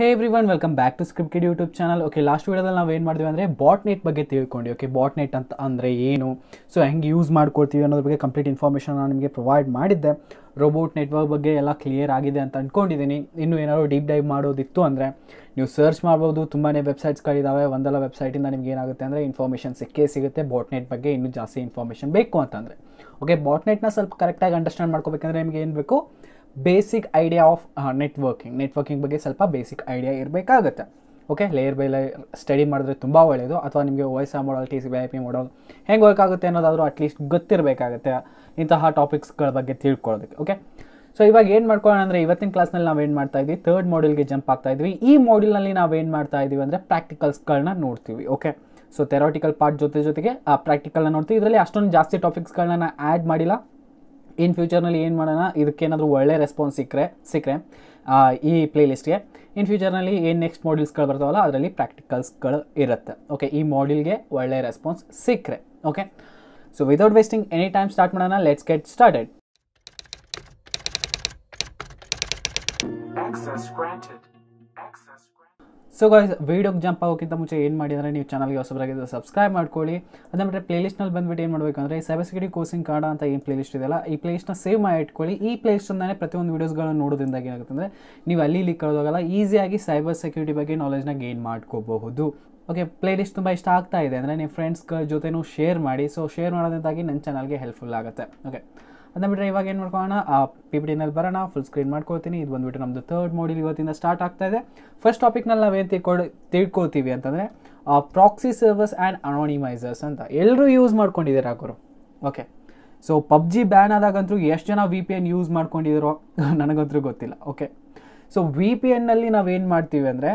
hey everyone welcome back to scripted YouTube channel okay last ವೀಡಿಯೋದಲ್ಲಿ ನಾವು ಏನು ಮಾಡ್ತೀವಿ ಅಂದರೆ ಬಾಟ್ ಬಾಟ್ನೆಟ್ ಬಗ್ಗೆ ತಿಳ್ಕೊಂಡು ಓಕೆ ಬಾಟ್ ನೆಟ್ ಅಂತ ಅಂದರೆ ಏನು ಸೊ ಹೆಂಗೆ ಯೂಸ್ ಮಾಡ್ಕೊಡ್ತೀವಿ ಅನ್ನೋದ್ರ ಬಗ್ಗೆ ಕಂಪ್ಲೀಟ್ ಇನ್ಫಾರ್ಮೇಷನ್ ನಾನು ನಿಮಗೆ ಪ್ರೊವೈಡ್ ಮಾಡಿದ್ದೆ ರೋಬೋಟ್ ನೆಟ್ವರ್ಕ್ ಬಗ್ಗೆ ಎಲ್ಲ ಕ್ಲಿಯರ್ ಆಗಿದೆ ಅಂತ ಅಂದ್ಕೊಂಡಿದ್ದೀನಿ ಇನ್ನೂ ಏನಾದರೂ ಡೀಪ್ ಡೈವ್ ಮಾಡೋದಿತ್ತು ಅಂದರೆ ನೀವು ಸರ್ಚ್ ಮಾಡ್ಬೋದು ತುಂಬಾ ವೆಬ್ಸೈಟ್ಸ್ಗಳಿದ್ದಾವೆ ಒಂದಲ್ಲ ವೆಬ್ಸೈಟಿಂದ ನಿಮ್ಗೆ ಏನಾಗುತ್ತೆ ಅಂದರೆ ಇನ್ಫಾರ್ಮೇಷನ್ ಸಿಕ್ಕೇ ಸಿಗುತ್ತೆ ಬಾಟ್ ನೆಟ್ ಬಗ್ಗೆ ಇನ್ನೂ ಜಾಸ್ತಿ ಇನ್ಫಾರ್ಮೇಷನ್ ಬೇಕು ಅಂತಂದರೆ ಓಕೆ ಬಾಟ್ನೆಟ್ನ ಸ್ವಲ್ಪ ಕರೆಕ್ಟಾಗಿ ಅಂಡರ್ಸ್ಟ್ಯಾಂಡ್ ಮಾಡ್ಕೋಬೇಕಂದ್ರೆ ನಿಮಗೆ ಏನು ಬೇಕು basic idea of networking networking ಬಗ್ಗೆ ಸ್ವಲ್ಪ ಬೇಸಿಕ್ ಐಡಿಯಾ ಇರಬೇಕಾಗತ್ತೆ okay layer by layer study ಮಾಡಿದ್ರೆ ತುಂಬ ಒಳ್ಳೆಯದು ಅಥವಾ ನಿಮಗೆ ವಾಯ್ಸ್ ಆ model T C P I P model ಹೆಂಗೆ ವರ್ಕ್ ಆಗುತ್ತೆ ಅನ್ನೋದಾದರೂ ಅಟ್ಲೀಸ್ಟ್ ಗೊತ್ತಿರಬೇಕಾಗುತ್ತೆ ಇಂತಹ ಟಾಪಿಕ್ಸ್ಗಳ ಬಗ್ಗೆ ತಿಳ್ಕೊಳ್ಳೋದಕ್ಕೆ ಓಕೆ ಸೊ ಇವಾಗ ಏನು ಮಾಡ್ಕೊಳ್ಳೋಣ ಅಂದರೆ ಇವತ್ತಿನ ಕ್ಲಾಸ್ನಲ್ಲಿ ನಾವು ಏನು ಮಾಡ್ತಾ ಇದ್ವಿ ತರ್ಡ್ ಮಾಡ್ಯೂಲ್ಗೆ ಜಂಪ್ ಆಗ್ತಾ ಇದ್ವಿ ಈ ಮಾಡ್ಯೂಲ್ನಲ್ಲಿ ನಾವು ಏನು ಮಾಡ್ತಾ ಇದ್ದೀವಿ ಅಂದರೆ ಪ್ರಾಕ್ಟಿಕಲ್ಸ್ಗಳನ್ನ ನೋಡ್ತೀವಿ ಓಕೆ ಸೊ ಥೆರಾಟಿಕಲ್ ಪಾರ್ಟ್ ಜೊತೆ ಜೊತೆಗೆ ಆ ಪ್ರಾಕ್ಟಿಕಲ್ನ ನೋಡ್ತೀವಿ ಇದರಲ್ಲಿ ಅಷ್ಟೊಂದು ಜಾಸ್ತಿ ಟಾಪಿಕ್ಸ್ಗಳನ್ನ ಆ್ಯಡ್ ಮಾಡಿಲ್ಲ ಇನ್ ಫ್ಯೂಚರ್ನಲ್ಲಿ ಏನು ಮಾಡೋಣ ಇದಕ್ಕೇನಾದರೂ ಒಳ್ಳೆ ರೆಸ್ಪಾನ್ಸ್ ಸಿಕ್ಕರೆ ಸಿಕ್ಕರೆ ಈ ಪ್ಲೇ ಲಿಸ್ಟ್ಗೆ ಇನ್ ಫ್ಯೂಚರ್ನಲ್ಲಿ ಏನು ನೆಕ್ಸ್ಟ್ ಮಾಡ್ಯೂಲ್ಸ್ಗಳು ಬರ್ತಾವಲ್ಲ ಅದರಲ್ಲಿ ಪ್ರಾಕ್ಟಿಕಲ್ಸ್ಗಳು ಇರುತ್ತೆ ಓಕೆ ಈ ಮಾಡ್ಯೂಲ್ಗೆ ಒಳ್ಳೆ ರೆಸ್ಪಾನ್ಸ್ ಸಿಕ್ಕರೆ okay so without wasting any time start ಮಾಡೋಣ let's get started Access so guys ವೀಡಿಯೋಗೆ ಜಂಪ್ ಆಗೋಕ್ಕಿಂತ ಮುಂಚೆ ಏನು ಮಾಡಿ ಅಂದರೆ ನೀವು ಚಾನಲ್ಗೆ ಹೊಸಬರಾಗಿದ್ದರೆ ಸಬ್ಸ್ಕ್ರೈಬ್ ಮಾಡ್ಕೊಳ್ಳಿ ಅದೇ ಮತ್ತೆ ಪ್ಲೇಲಿಸ್ಟ್ನಲ್ಲಿ ಬಂದುಬಿಟ್ಟು ಏನು ಮಾಡಬೇಕು ಅಂದರೆ ಸೈಬರ್ ಸೆಕ್ಯೂರಿಟಿ ಕೋರ್ಸಿಂಗ್ ಕಾರ್ಡ ಅಂತ ಏನು ಪ್ಲೇ ಪ್ಲೇಲಿಸ್ಟ್ ಇದೆಯಲ್ಲ ಈ ಪ್ಲೇಲಿಸ್ಟ್ನ ಸೇವ್ ಮಾಡಿ ಇಟ್ಕೊಳ್ಳಿ ಈ ಪ್ಲೇಲಿಸ್ಟನ್ನೇ ಪ್ರತಿಯೊಂದು ವೀಡಿಯೋಸ್ಗಳನ್ನು ನೋಡೋದ್ರಿಂದ ಏನಾಗುತ್ತೆ ಅಂದರೆ ನೀವು ಅಲ್ಲಿ ಇಲ್ಲಿ ಕಳೆದೋಗಲ್ಲ ಈಸಿಯಾಗಿ ಸೈಬರ್ ಸೆಕ್ಯೂರಿಟಿ ಬಗ್ಗೆ ನಾಲೆಜ್ನ ಗೇನ್ ಮಾಡ್ಕೋಬಹುದು ಓಕೆ ಲಿಸ್ಟ್ ತುಂಬ ಇಷ್ಟ ಆಗ್ತಾ ಇದೆ ಅಂದರೆ ನಿಮ್ಮ ಫ್ರೆಂಡ್ಸ್ಗಳ ಜೊತೆನೂ ಶೇರ್ ಮಾಡಿ ಸೊ ಶೇರ್ ಮಾಡೋದ್ರಿಂದಾಗಿ ನನ್ನ ಚಾನಲ್ಗೆ ಹೆಲ್ಪ್ಫುಲ್ ಆಗುತ್ತೆ ಓಕೆ ಅದನ್ನ ಬಿಟ್ಟರೆ ಇವಾಗ ಏನು ಮಾಡ್ಕೊಳ್ಳೋಣ ಪಿ ಪಿ ಟಿನಲ್ಲಿ ಬರೋಣ ಫುಲ್ ಸ್ಕ್ರೀನ್ ಮಾಡ್ಕೊಳ್ತೀನಿ ಇದು ಬಂದುಬಿಟ್ಟು ನಮ್ಮದು ಥರ್ಡ್ ಮೋಡಿಲ್ ಇವತ್ತಿಂದ ಸ್ಟಾರ್ಟ್ ಆಗ್ತಾ ಇದೆ ಫಸ್ಟ್ ಟಾಪಿಕ್ನಲ್ಲಿ ನಾವೇನು ತಿಳ್ಕೊಡ್ ತಿಳ್ಕೊಳ್ತೀವಿ ಅಂತಂದರೆ ಪ್ರಾಕ್ಸಿ ಸರ್ವರ್ಸ್ ಆ್ಯಂಡ್ ಅನೋನಿಮೈಸರ್ಸ್ ಅಂತ ಎಲ್ಲರೂ ಯೂಸ್ ಮಾಡ್ಕೊಂಡಿದ್ದಾರೆ ಹಾಕೋರು ಓಕೆ ಸೊ ಪಬ್ಜಿ ಬ್ಯಾನ್ ಆದಾಗಂತೂ ಎಷ್ಟು ಜನ ವಿ ಪಿ ಎನ್ ಯೂಸ್ ಮಾಡ್ಕೊಂಡಿದ್ರು ನನಗಂತೂ ಗೊತ್ತಿಲ್ಲ ಓಕೆ ಸೊ ವಿ ಪಿ ಎನ್ನಲ್ಲಿ ನಾವೇನು ಮಾಡ್ತೀವಿ ಅಂದರೆ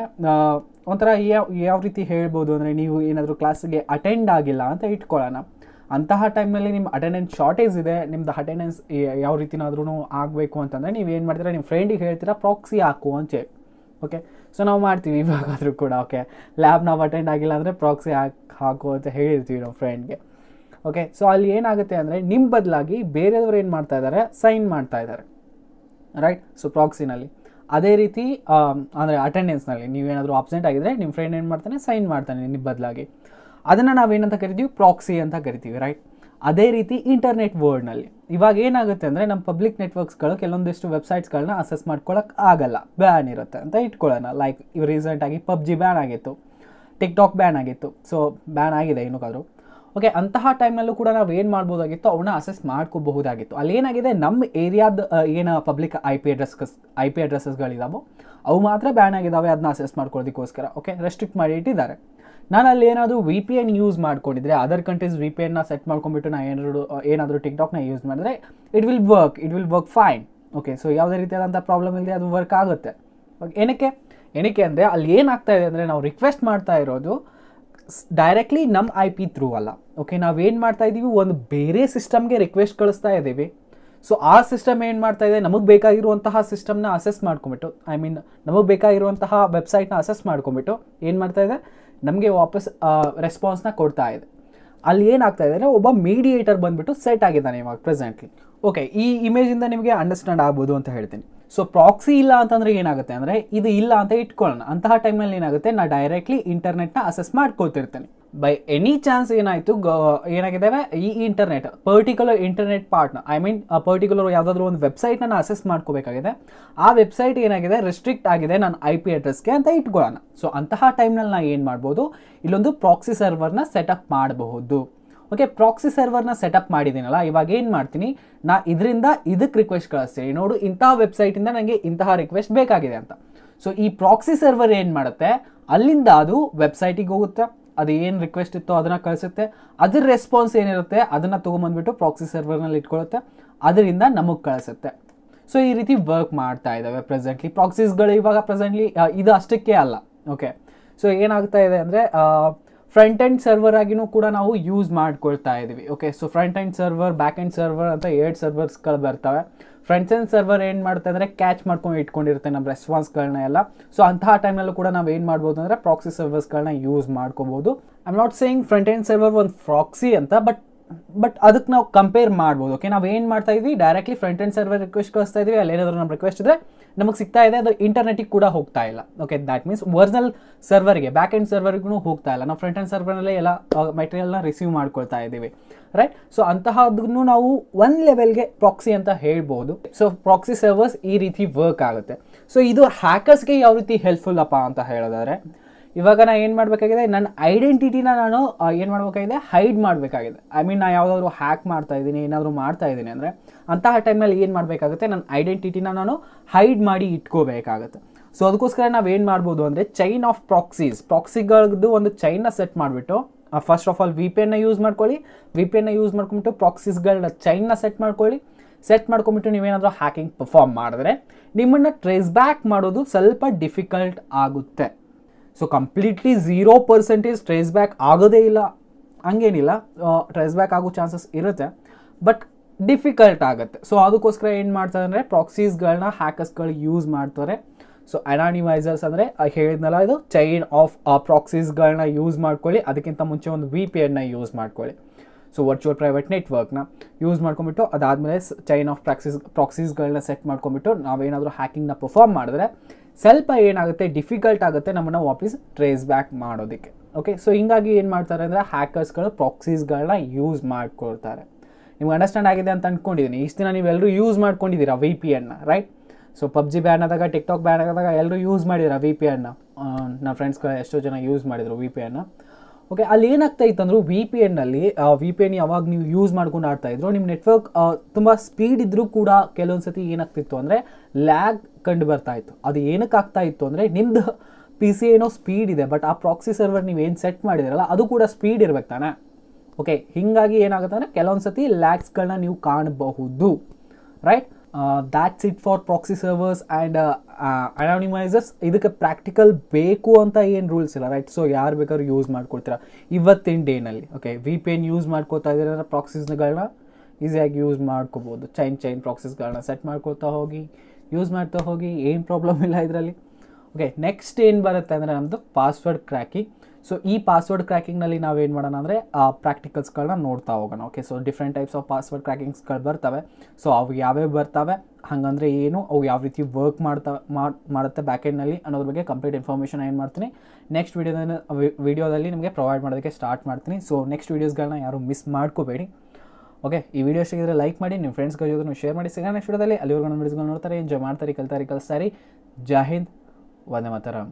ಒಂಥರ ಯಾವ ಯಾವ ರೀತಿ ಹೇಳ್ಬೋದು ಅಂದರೆ ನೀವು ಏನಾದರೂ ಕ್ಲಾಸಿಗೆ ಅಟೆಂಡ್ ಆಗಿಲ್ಲ ಅಂತ ಇಟ್ಕೊಳ್ಳೋಣ ಅಂತಹ ಟೈಮ್ನಲ್ಲಿ ನಿಮ್ಮ ಅಟೆಂಡೆನ್ಸ್ ಶಾರ್ಟೇಜ್ ಇದೆ ನಿಮ್ಮದು ಅಟೆಂಡೆನ್ಸ್ ಯಾವ ರೀತಿನಾದ್ರೂ ಆಗಬೇಕು ಅಂತಂದರೆ ನೀವು ಏನು ಮಾಡ್ತೀರಾ ನಿಮ್ಮ ಫ್ರೆಂಡಿಗೆ ಹೇಳ್ತೀರಾ ಪ್ರಾಕ್ಸಿ ಹಾಕು ಅಂತ ಓಕೆ ಸೊ ನಾವು ಮಾಡ್ತೀವಿ ಇವಾಗಾದರೂ ಕೂಡ ಓಕೆ ಲ್ಯಾಬ್ ನಾವು ಅಟೆಂಡ್ ಆಗಿಲ್ಲ ಅಂದರೆ ಪ್ರಾಕ್ಸಿ ಹಾಕಿ ಹಾಕು ಅಂತ ಹೇಳಿರ್ತೀವಿ ನಾವು ಫ್ರೆಂಡ್ಗೆ ಓಕೆ ಸೊ ಅಲ್ಲಿ ಏನಾಗುತ್ತೆ ಅಂದರೆ ನಿಮ್ಮ ಬದಲಾಗಿ ಬೇರೆಯವರು ಏನು ಮಾಡ್ತಾ ಇದ್ದಾರೆ ಸೈನ್ ಮಾಡ್ತಾ ಇದ್ದಾರೆ ರೈಟ್ ಸೊ ಪ್ರಾಕ್ಸಿನಲ್ಲಿ ಅದೇ ರೀತಿ ಅಂದರೆ ಅಟೆಂಡೆನ್ಸ್ನಲ್ಲಿ ನೀವೇನಾದರೂ ಆಬ್ಸೆಂಟ್ ಆಗಿದ್ದರೆ ನಿಮ್ಮ ಫ್ರೆಂಡ್ ಏನು ಮಾಡ್ತಾನೆ ಸೈನ್ ಮಾಡ್ತಾನೆ ನಿಮ್ಮ ಬದಲಾಗಿ ಅದನ್ನು ನಾವೇನಂತ ಕರಿತೀವಿ ಪ್ರಾಕ್ಸಿ ಅಂತ ಕರಿತೀವಿ ರೈಟ್ ಅದೇ ರೀತಿ ಇಂಟರ್ನೆಟ್ ವರ್ಲ್ಡ್ನಲ್ಲಿ ಇವಾಗ ಏನಾಗುತ್ತೆ ಅಂದರೆ ನಮ್ಮ ಪಬ್ಲಿಕ್ ನೆಟ್ವರ್ಕ್ಸ್ಗಳು ಕೆಲವೊಂದಿಷ್ಟು ವೆಬ್ಸೈಟ್ಸ್ಗಳನ್ನ ಅಸೆಸ್ ಮಾಡ್ಕೊಳ್ಳೋಕೆ ಆಗಲ್ಲ ಬ್ಯಾನ್ ಇರುತ್ತೆ ಅಂತ ಇಟ್ಕೊಳ್ಳೋಣ ಲೈಕ್ ಇವು ರೀಸೆಂಟಾಗಿ ಪಬ್ಜಿ ಬ್ಯಾನ್ ಆಗಿತ್ತು ಟಿಕ್ಟಾಕ್ ಬ್ಯಾನ್ ಆಗಿತ್ತು ಸೊ ಬ್ಯಾನ್ ಆಗಿದೆ ಏನಕ್ಕಾದರೂ ಓಕೆ ಅಂತಹ ಟೈಮ್ನಲ್ಲೂ ಕೂಡ ನಾವು ಏನು ಮಾಡ್ಬೋದಾಗಿತ್ತು ಅವನ್ನ ಅಸೆಸ್ ಮಾಡ್ಕೋಬಹುದಾಗಿತ್ತು ಅಲ್ಲಿ ಏನಾಗಿದೆ ನಮ್ಮ ಏರಿಯಾದ ಏನು public I P address I P ಅಡ್ರೆಸ್ಸಸ್ಗಳಿದ್ದಾವೋ ಅವು ಮಾತ್ರ ಬ್ಯಾನ್ ಆಗಿದ್ದಾವೆ ಅದನ್ನ ಅಸೆಸ್ ಮಾಡ್ಕೊಳ್ಳೋದಕ್ಕೋಸ್ಕರ ಓಕೆ ರೆಸ್ಟ್ರಿಕ್ಟ್ ಮಾಡಿ ಇಟ್ಟಿದ್ದಾರೆ ನಾನು ಅಲ್ಲಿ ಏನಾದರೂ ವಿ ಪಿ ಎನ್ ಯೂಸ್ ಮಾಡ್ಕೊಂಡಿದ್ರೆ ಅದರ್ ಕಂಟ್ರೀಸ್ ವಿ ಪಿ ಎನ್ನ ಸೆಟ್ ಮಾಡ್ಕೊಂಡ್ಬಿಟ್ಟು ನಾನು ಏನಾದರೂ ಏನಾದರೂ ಟಾಕ್ನ ಯೂಸ್ ಮಾಡಿದ್ರೆ it will work it will work fine okay so ಯಾವುದೇ ರೀತಿಯಾದಂಥ ಪ್ರಾಬ್ಲಮ್ ಇಲ್ಲದೆ ಅದು ವರ್ಕ್ ಆಗುತ್ತೆ ಏನಕ್ಕೆ ಏನಕ್ಕೆ ಅಂದರೆ ಅಲ್ಲಿ ಏನಾಗ್ತಾ ಇದೆ ಅಂದರೆ ನಾವು ರಿಕ್ವೆಸ್ಟ್ ಮಾಡ್ತಾ ಇರೋದು ಡೈರೆಕ್ಟ್ಲಿ ನಮ್ಮ ಐ ಪಿ ಥ್ರೂ ಅಲ್ಲ ಓಕೆ ನಾವೇನು ಮಾಡ್ತಾ ಇದ್ದೀವಿ ಒಂದು ಬೇರೆ ಸಿಸ್ಟಮ್ಗೆ ರಿಕ್ವೆಸ್ಟ್ ಕಳಿಸ್ತಾ ಇದ್ದೀವಿ ಸೊ ಆ ಸಿಸ್ಟಮ್ ಏನು ಮಾಡ್ತಾ ಇದೆ ನಮಗೆ ಬೇಕಾಗಿರುವಂತಹ ಸಿಸ್ಟಮ್ನ ಅಸೆಸ್ ಮಾಡ್ಕೊಂಬಿಟ್ಟು ಐ ಮೀನ್ ನಮಗೆ ಬೇಕಾಗಿರುವಂತಹ ವೆಬ್ಸೈಟ್ನ ಅಸೆಸ್ ಮಾಡ್ಕೊಂಬಿಟ್ಟು ಏನು ಮಾಡ್ತಾ ಇದೆ ನಮಗೆ ವಾಪಸ್ ರೆಸ್ಪಾನ್ಸ್ನ ಕೊಡ್ತಾ ಇದೆ ಅಲ್ಲಿ ಏನಾಗ್ತಾ ಇದೆ ಅಂದರೆ ಒಬ್ಬ ಮೀಡಿಯೇಟರ್ ಬಂದುಬಿಟ್ಟು ಸೆಟ್ ಆಗಿದ್ದಾನೆ ಇವಾಗ ಪ್ರೆಸೆಂಟ್ಲಿ ಓಕೆ ಈ ಇಮೇಜಿಂದ ನಿಮಗೆ ಅಂಡರ್ಸ್ಟ್ಯಾಂಡ್ ಆಗ್ಬೋದು ಅಂತ ಹೇಳ್ತೀನಿ ಸೊ ಪ್ರಾಕ್ಸಿ ಇಲ್ಲ ಅಂತಂದರೆ ಏನಾಗುತ್ತೆ ಅಂದರೆ ಇದು ಇಲ್ಲ ಅಂತ ಇಟ್ಕೊಳ್ಳೋಣ ಅಂತಹ ಟೈಮ್ನಲ್ಲಿ ಏನಾಗುತ್ತೆ ನಾನು ಡೈರೆಕ್ಟ್ಲಿ ಇಂಟರ್ನೆಟ್ನ ಅಸೆಸ್ ಮಾಡ್ಕೋತಿರ್ತೇನೆ ಬೈ ಎನಿ ಚಾನ್ಸ್ ಏನಾಯಿತು ಗ ಏನಾಗಿದ್ದಾವೆ ಈ ಇಂಟರ್ನೆಟ್ ಪರ್ಟಿಕ್ಯುಲರ್ ಇಂಟರ್ನೆಟ್ ಪಾರ್ಟ್ನ ಐ ಮೀನ್ ಪರ್ಟಿಕ್ಯುಲರ್ ಯಾವುದಾದ್ರೂ ಒಂದು ವೆಬ್ಸೈಟ್ನ ನಾನು ಅಸೆಸ್ ಮಾಡ್ಕೋಬೇಕಾಗಿದೆ ಆ ವೆಬ್ಸೈಟ್ ಏನಾಗಿದೆ ರೆಸ್ಟ್ರಿಕ್ಟ್ ಆಗಿದೆ ನಾನು ಐ ಪಿ ಅಡ್ರೆಸ್ಗೆ ಅಂತ ಇಟ್ಕೊಳ್ಳೋಣ ಸೊ ಅಂತಹ ಟೈಮ್ನಲ್ಲಿ ನಾನು ಏನು ಮಾಡ್ಬೋದು ಇಲ್ಲೊಂದು ಪ್ರಾಕ್ಸಿ ಸರ್ವರ್ನ ಸೆಟಪ್ ಮಾಡಬಹುದು ಓಕೆ ಪ್ರಾಕ್ಸಿ ಸರ್ವರ್ನ ಸೆಟಪ್ ಮಾಡಿದ್ದೀನಲ್ಲ ಇವಾಗ ಏನು ಮಾಡ್ತೀನಿ ನಾ ಇದರಿಂದ ಇದಕ್ಕೆ ರಿಕ್ವೆಸ್ಟ್ ಕಳಿಸ್ತೀನಿ ನೋಡು ಇಂತಹ ವೆಬ್ಸೈಟಿಂದ ನನಗೆ ಇಂತಹ ರಿಕ್ವೆಸ್ಟ್ ಬೇಕಾಗಿದೆ ಅಂತ ಸೊ ಈ ಪ್ರಾಕ್ಸಿ ಸರ್ವರ್ ಏನು ಮಾಡುತ್ತೆ ಅಲ್ಲಿಂದ ಅದು ವೆಬ್ಸೈಟಿಗೆ ಹೋಗುತ್ತೆ ಅದು ಏನು ರಿಕ್ವೆಸ್ಟ್ ಇತ್ತು ಅದನ್ನು ಕಳಿಸುತ್ತೆ ಅದ್ರ ರೆಸ್ಪಾನ್ಸ್ ಏನಿರುತ್ತೆ ಅದನ್ನು ತೊಗೊಂಬಂದ್ಬಿಟ್ಟು ಪ್ರಾಕ್ಸಿ ಸರ್ವರ್ನಲ್ಲಿ ಇಟ್ಕೊಳ್ಳುತ್ತೆ ಅದರಿಂದ ನಮಗೆ ಕಳಿಸುತ್ತೆ ಸೊ ಈ ರೀತಿ ವರ್ಕ್ ಮಾಡ್ತಾ ಇದ್ದಾವೆ ಪ್ರೆಸೆಂಟ್ಲಿ ಪ್ರಾಕ್ಸಿಸ್ಗಳು ಇವಾಗ ಪ್ರೆಸೆಂಟ್ಲಿ ಇದು ಅಷ್ಟಕ್ಕೆ ಅಲ್ಲ ಓಕೆ ಸೊ ಏನಾಗ್ತಾ ಇದೆ ಅಂದರೆ ಫ್ರಂಟ್ ಎಂಡ್ ಸರ್ವರ್ ಆಗಿನೂ ಕೂಡ ನಾವು ಯೂಸ್ ಮಾಡ್ಕೊಳ್ತಾ ಇದ್ದೀವಿ okay so front end server back end server ಅಂತ ಎರಡು ಸರ್ವರ್ಸ್ಗಳು ಬರ್ತವೆ ಫ್ರಂಟ್ ಸೆನ್ ಸರ್ವರ್ ಏನು ಮಾಡುತ್ತೆ ಅಂದರೆ ಕ್ಯಾಚ್ ಮಾಡ್ಕೊಂಡು ಇಟ್ಕೊಂಡಿರುತ್ತೆ ನಮ್ಮ ರೆಸ್ಪಾನ್ಸ್ಗಳನ್ನ ಎಲ್ಲ ಸೊ ಅಂತಹ ಟೈಮ್ನಲ್ಲೂ ಕೂಡ ನಾವು ಏನು ಮಾಡ್ಬೋದು ಅಂದರೆ ಪ್ರಾಕ್ಸಿ ಸರ್ವರ್ಸ್ಗಳನ್ನ ಯೂಸ್ ಮಾಡ್ಕೋಬೋದು I not saying front end server ಒಂದು ಪ್ರಾಕ್ಸಿ ಅಂತ ಬಟ್ ಬಟ್ ಅದಕ್ಕೆ ನಾವು ಕಂಪೇರ್ ಮಾಡ್ಬೋದು ಓಕೆ ನಾವು ಏನು ಮಾಡ್ತಾ ಇದ್ವಿ directly front end server request ಕಳಿಸ್ತಾ ಇದ್ವಿ ಅಲ್ಲಿ ಏನಾದರೂ ನಮ್ಮ ರಿಕ್ವೆಸ್ಟ್ ಇದ್ರೆ ನಮಗೆ ಸಿಗ್ತಾ ಇದೆ ಅದು ಇಂಟರ್ನೆಟಿಗೆ ಕೂಡ ಹೋಗ್ತಾ ಇಲ್ಲ ಓಕೆ ದ್ಯಾಟ್ ಮೀನ್ಸ್ ಒರಿಜಿನಲ್ ಸರ್ವರ್ಗೆ ಬ್ಯಾಕ್ ಎಂಡ್ ಸರ್ವರ್ಗೂ ಹೋಗ್ತಾ ಇಲ್ಲ ನಾವು ಫ್ರಂಟ್ ಆ್ಯಂಡ್ ಸರ್ವರ್ನಲ್ಲೇ ಎಲ್ಲ ಮೆಟೀರಿಯಲ್ನ ರಿಸೀವ್ ಮಾಡ್ಕೊಳ್ತಾ ಇದ್ದೀವಿ ರೈಟ್ ಸೊ ಅಂತಹದನ್ನು ನಾವು ಒನ್ ಲೆವೆಲ್ಗೆ ಪ್ರಾಕ್ಸಿ ಅಂತ ಹೇಳ್ಬೋದು ಸೊ ಪ್ರಾಕ್ಸಿ ಸರ್ವರ್ಸ್ ಈ ರೀತಿ ವರ್ಕ್ ಆಗುತ್ತೆ ಸೊ ಇದು ಹ್ಯಾಕರ್ಸ್ಗೆ ಯಾವ ರೀತಿ ಹೆಲ್ಪ್ಫುಲ್ ಅಪ್ಪ ಅಂತ ಹೇಳಿದ್ರೆ ಇವಾಗ ನಾನು ಏನು ಮಾಡಬೇಕಾಗಿದೆ ನನ್ನ ಐಡೆಂಟಿಟಿನ ನಾನು ಏನು ಮಾಡಬೇಕಾಗಿದೆ ಹೈಡ್ ಮಾಡಬೇಕಾಗಿದೆ ಐ ಮೀನ್ ನಾನು ಯಾವುದಾದ್ರು ಹ್ಯಾಕ್ ಮಾಡ್ತಾ ಇದ್ದೀನಿ ಏನಾದರೂ ಮಾಡ್ತಾ ಇದ್ದೀನಿ ಅಂದರೆ ಅಂತಹ ಟೈಮಲ್ಲಿ ಏನು ಮಾಡಬೇಕಾಗುತ್ತೆ ನನ್ನ ಐಡೆಂಟಿಟಿನ ನಾನು ಹೈಡ್ ಮಾಡಿ ಇಟ್ಕೋಬೇಕಾಗುತ್ತೆ ಸೊ ಅದಕ್ಕೋಸ್ಕರ ನಾವು ಏನು ಮಾಡ್ಬೋದು ಅಂದರೆ ಚೈನ್ ಆಫ್ ಪ್ರಾಕ್ಸೀಸ್ ಪ್ರಾಕ್ಸಿಗಳದ್ದು ಒಂದು ಚೈನ್ನ ಸೆಟ್ ಮಾಡಿಬಿಟ್ಟು first of all V P ಎನ್ನ ಯೂಸ್ ಮಾಡ್ಕೊಳ್ಳಿ ವಿ ಪಿ ಎನ್ನ ಯೂಸ್ ಮಾಡ್ಕೊಂಬಿಟ್ಟು ಪ್ರಾಕ್ಸಿಸ್ಗಳನ್ನ ಚೈನ್ನ ಸೆಟ್ ಮಾಡ್ಕೊಳ್ಳಿ ಸೆಟ್ ಮಾಡ್ಕೊಂಬಿಟ್ಟು ನೀವೇನಾದರೂ ಹ್ಯಾಕಿಂಗ್ ಪರ್ಫಾರ್ಮ್ ಮಾಡಿದ್ರೆ ನಿಮ್ಮನ್ನು ಟ್ರೇಸ್ ಬ್ಯಾಕ್ ಮಾಡೋದು ಸ್ವಲ್ಪ ಡಿಫಿಕಲ್ಟ್ ಆಗುತ್ತೆ so completely zero percentage trace back ಆಗೋದೇ ಇಲ್ಲ ಹಂಗೇನಿಲ್ಲ ಟ್ರೇಸ್ ಬ್ಯಾಕ್ ಆಗೋ ಚಾನ್ಸಸ್ ಇರುತ್ತೆ ಬಟ್ ಡಿಫಿಕಲ್ಟ್ ಆಗುತ್ತೆ ಸೊ ಅದಕ್ಕೋಸ್ಕರ ಏನು ಮಾಡ್ತಾರೆ ಅಂದರೆ ಪ್ರಾಕ್ಸೀಸ್ಗಳನ್ನ ಹ್ಯಾಕರ್ಸ್ಗಳು ಯೂಸ್ ಮಾಡ್ತಾರೆ ಸೊ ಅನಾನಿಮೈಸರ್ಸ್ ಅಂದರೆ ಹೇಳಿದ್ನಲ್ಲ ಇದು ಚೈನ್ ಆಫ್ ಪ್ರಾಕ್ಸೀಸ್ಗಳನ್ನ ಯೂಸ್ ಮಾಡ್ಕೊಳ್ಳಿ ಅದಕ್ಕಿಂತ ಮುಂಚೆ ಒಂದು ವಿ ಪಿ ಎನ್ನ ಯೂಸ್ ಮಾಡ್ಕೊಳ್ಳಿ ಸೊ ವರ್ಚುವಲ್ ಪ್ರೈವೇಟ್ ನೆಟ್ವರ್ಕ್ನ ಯೂಸ್ ಮಾಡ್ಕೊಂಬಿಟ್ಟು ಅದಾದಮೇಲೆ ಚೈನ್ ಆಫ್ ಪ್ರಾಕ್ಸಿಸ್ ಪ್ರಾಕ್ಸೀಸ್ಗಳನ್ನ ಸೆಟ್ ಮಾಡ್ಕೊಂಬಿಟ್ಟು ನಾವೇನಾದರೂ ಹ್ಯಾಕಿಂಗ್ನ ಪರ್ಫಾರ್ಮ್ ಮಾಡಿದ್ರೆ ಸ್ವಲ್ಪ ಏನಾಗುತ್ತೆ ಡಿಫಿಕಲ್ಟ್ ಆಗುತ್ತೆ ನಮ್ಮನ್ನು ವಾಪೀಸ್ ಟ್ರೇಸ್ ಬ್ಯಾಕ್ ಮಾಡೋದಕ್ಕೆ ಓಕೆ ಸೊ ಹಿಂಗಾಗಿ ಏನು ಮಾಡ್ತಾರೆ ಅಂದರೆ ಹ್ಯಾಕರ್ಸ್ಗಳು ಪ್ರಾಕ್ಸೀಸ್ಗಳನ್ನ ಯೂಸ್ ಮಾಡ್ಕೊಳ್ತಾರೆ ನಿಮ್ಗೆ ಅಂಡರ್ಸ್ಟ್ಯಾಂಡ್ ಆಗಿದೆ ಅಂತ ಅಂದ್ಕೊಂಡಿದ್ದೀನಿ ಇಷ್ಟು ದಿನ ನೀವೆಲ್ಲರೂ ಯೂಸ್ ಮಾಡ್ಕೊಂಡಿದ್ದೀರಾ ವಿ ಪಿ ಎನ್ನ ರೈಟ್ ಸೊ ಪಬ್ಜಿ ಬ್ಯಾನ್ ಆದಾಗ ಟಿಕ್ಟಾಕ್ ಬ್ಯಾನ್ ಆದಾಗ ಎಲ್ಲರೂ ಯೂಸ್ ಮಾಡಿದ್ದೀರಾ ವಿ ಪಿ ಎನ್ನ ನಮ್ಮ ಫ್ರೆಂಡ್ಸ್ಗಳು ಎಷ್ಟೋ ಜನ ಯೂಸ್ ಮಾಡಿದರು ವಿ ಪಿ ಎನ್ನ ಓಕೆ ಅಲ್ಲಿ ಏನಾಗ್ತಾ ವಿ ಪಿ ಎನ್ನಲ್ಲಿ ವಿ ಪಿ ಎನ್ ಯಾವಾಗ ನೀವು ಯೂಸ್ ಮಾಡ್ಕೊಂಡು ಆಡ್ತಾಯಿದ್ರು ನಿಮ್ಮ ನೆಟ್ವರ್ಕ್ ತುಂಬ ಸ್ಪೀಡ್ ಇದ್ದರೂ ಕೂಡ ಕೆಲವೊಂದು ಸತಿ ಏನಾಗ್ತಿತ್ತು ಅಂದರೆ ಲ್ಯಾಗ್ ಕಂಡು ಬರ್ತಾ ಇತ್ತು ಅದು ಏನಕ್ಕೆ ಆಗ್ತಾ ಇತ್ತು ಅಂದರೆ ನಿಮ್ದು ಪಿ ಸಿ ಏನೋ ಸ್ಪೀಡ್ ಇದೆ ಬಟ್ ಆ ಪ್ರಾಕ್ಸಿ ಸರ್ವರ್ ನೀವೇನು ಸೆಟ್ ಮಾಡಿದಿರಲ್ಲ ಅದು ಕೂಡ ಸ್ಪೀಡ್ ಇರಬೇಕು ತಾನೆ ಓಕೆ ಹೀಗಾಗಿ ಏನಾಗುತ್ತೆ ಅಂದರೆ ಕೆಲವೊಂದು ಸತಿ ಲ್ಯಾಕ್ಸ್ಗಳನ್ನ ನೀವು ಕಾಣಬಹುದು right that's it for proxy servers and anonymisers ಇದಕ್ಕೆ ಪ್ರಾಕ್ಟಿಕಲ್ ಬೇಕು ಅಂತ ಏನು ರೂಲ್ಸ್ ಇಲ್ಲ ರೈಟ್ ಸೊ ಯಾರು ಬೇಕಾದ್ರೂ ಯೂಸ್ ಮಾಡ್ಕೊಳ್ತೀರಾ ಇವತ್ತಿನ ಡೇನಲ್ಲಿ okay V P N use ಮಾಡ್ಕೋತಾ ಇದ್ದೀರ ಪ್ರಾಕ್ಸಿಸ್ಗಳನ್ನ ಈಸಿಯಾಗಿ ಯೂಸ್ ಮಾಡ್ಕೋಬೋದು ಚೈನ್ ಚೈನ್ ಪ್ರಾಕ್ಸಿಸ್ಗಳನ್ನ ಸೆಟ್ ಮಾಡ್ಕೊಳ್ತಾ ಹೋಗಿ ಯೂಸ್ ಮಾಡ್ತಾ ಹೋಗಿ ಏನು ಪ್ರಾಬ್ಲಮ್ ಇಲ್ಲ ಇದರಲ್ಲಿ ಓಕೆ ನೆಕ್ಸ್ಟ್ ಏನು ಬರುತ್ತೆ ಅಂದರೆ ನಮ್ಮದು ಪಾಸ್ವರ್ಡ್ ಕ್ರ್ಯಾಕಿಂಗ್ ಸೊ ಈ ಪಾಸ್ವರ್ಡ್ ಕ್ರ್ಯಾಕಿಂಗ್ನಲ್ಲಿ ಏನು ಮಾಡೋಣ ಅಂದರೆ ಆ ಪ್ರಾಕ್ಟಿಕಲ್ಸ್ಗಳನ್ನ ನೋಡ್ತಾ ಹೋಗೋಣ okay so different types of password ಕ್ರ್ಯಾಕಿಂಗ್ಸ್ಗಳು ಬರ್ತವೆ ಸೊ ಅವು ಯಾವ್ಯಾವ ಬರ್ತವೆ ಹಾಗಂದರೆ ಏನು ಅವು ಯಾವ ರೀತಿ ವರ್ಕ್ ಮಾಡ್ತಾ ಮಾಡುತ್ತೆ ಬ್ಯಾಕ್ ಅನ್ನೋದ್ರ ಬಗ್ಗೆ ಕಂಪ್ಲೀಟ್ ಇನ್ಫಾರ್ಮೇಷನ್ ಏನು ಮಾಡ್ತೀನಿ ನೆಕ್ಸ್ಟ್ ವೀಡಿಯೋದಲ್ಲಿ ವಿಡಿಯೋದಲ್ಲಿ ನಿಮಗೆ ಪ್ರೊವೈಡ್ ಮಾಡೋದಕ್ಕೆ ಸ್ಟಾರ್ಟ್ ಮಾಡ್ತೀನಿ ಸೊ ನೆಕ್ಸ್ಟ್ ವೀಡಿಯೋಸ್ಗಳನ್ನ ಯಾರು ಮಿಸ್ ಮಾಡ್ಕೋಬೇಡಿ ಓಕೆ ಈ ವಿಡಿಯೋ ಸಿಗಿದ್ರೆ ಲೈಕ್ ಮಾಡಿ ನಿಮ್ಮ ಫ್ರೆಂಡ್ಸ್ಗೆ ಜೊತೆ ಶೇರ್ ಮಾಡಿ ಸಿಗೋಣ ವಿಡಿಯೋದಲ್ಲಿ ಅಲ್ಲಿವರೆಗೂ ನಮ್ಮ ನೋಡ್ತಾರೆ ಎಂಜಾಯ್ ಮಾಡ್ತಾರೆ ಕಲ್ತಾರೆ ಕಲಿಸ್ತಾರೆ ಜೈ ಹಿಂದ್ ವಂದೇ ಮಾತಾರಾಮ್